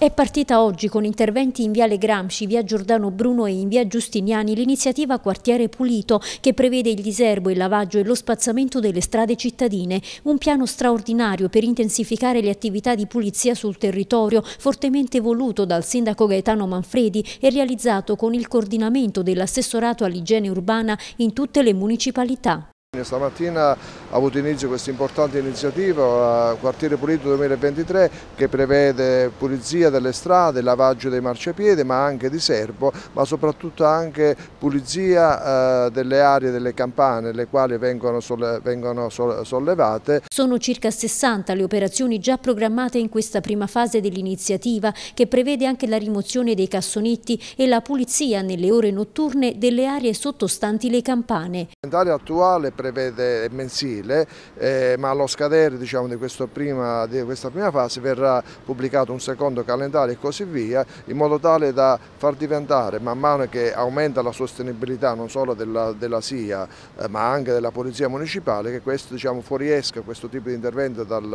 È partita oggi con interventi in Viale Gramsci, Via Giordano Bruno e in Via Giustiniani l'iniziativa Quartiere Pulito che prevede il diserbo, il lavaggio e lo spazzamento delle strade cittadine, un piano straordinario per intensificare le attività di pulizia sul territorio fortemente voluto dal sindaco Gaetano Manfredi e realizzato con il coordinamento dell'assessorato all'igiene urbana in tutte le municipalità. Stamattina ha avuto inizio questa importante iniziativa, eh, Quartiere Pulito 2023, che prevede pulizia delle strade, lavaggio dei marciapiedi, ma anche di serbo, ma soprattutto anche pulizia eh, delle aree delle campane, le quali vengono, sollevate. Sono circa 60 le operazioni già programmate in questa prima fase dell'iniziativa, che prevede anche la rimozione dei cassonetti e la pulizia nelle ore notturne delle aree sottostanti le campane. L'area attuale prevede mensile aprile, eh, ma allo scadere diciamo, di, prima, di, questa prima fase verrà pubblicato un secondo calendario e così via, in modo tale da far diventare, man mano che aumenta la sostenibilità non solo della, della SIA, eh, ma anche della Polizia Municipale, che questo diciamo, fuoriesca questo tipo di intervento dal,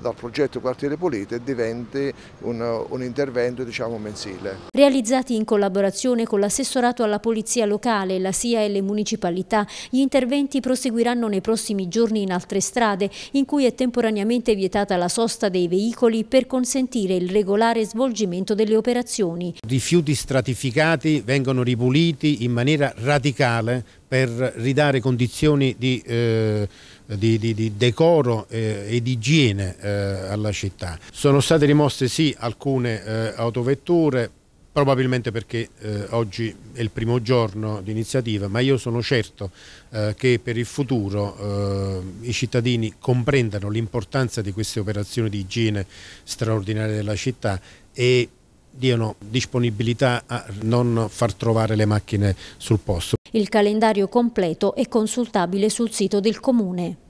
dal progetto Quartiere Pulite e diventi un, un intervento diciamo, mensile. Realizzati in collaborazione con l'assessorato alla Polizia Locale, la SIA e le municipalità, gli interventi proseguiranno nei prossimi giorni soggiorni in altre strade in cui è temporaneamente vietata la sosta dei veicoli per consentire il regolare svolgimento delle operazioni. Rifiuti stratificati vengono ripuliti in maniera radicale per ridare condizioni di, eh, di, di, di decoro eh, e di igiene eh, alla città. Sono state rimosse sì alcune eh, autovetture, Probabilmente perché eh, oggi è il primo giorno di iniziativa, ma io sono certo eh, che per il futuro eh, i cittadini comprendano l'importanza di queste operazioni di igiene straordinarie della città e diano disponibilità a non far trovare le macchine sul posto. Il calendario completo è consultabile sul sito del Comune.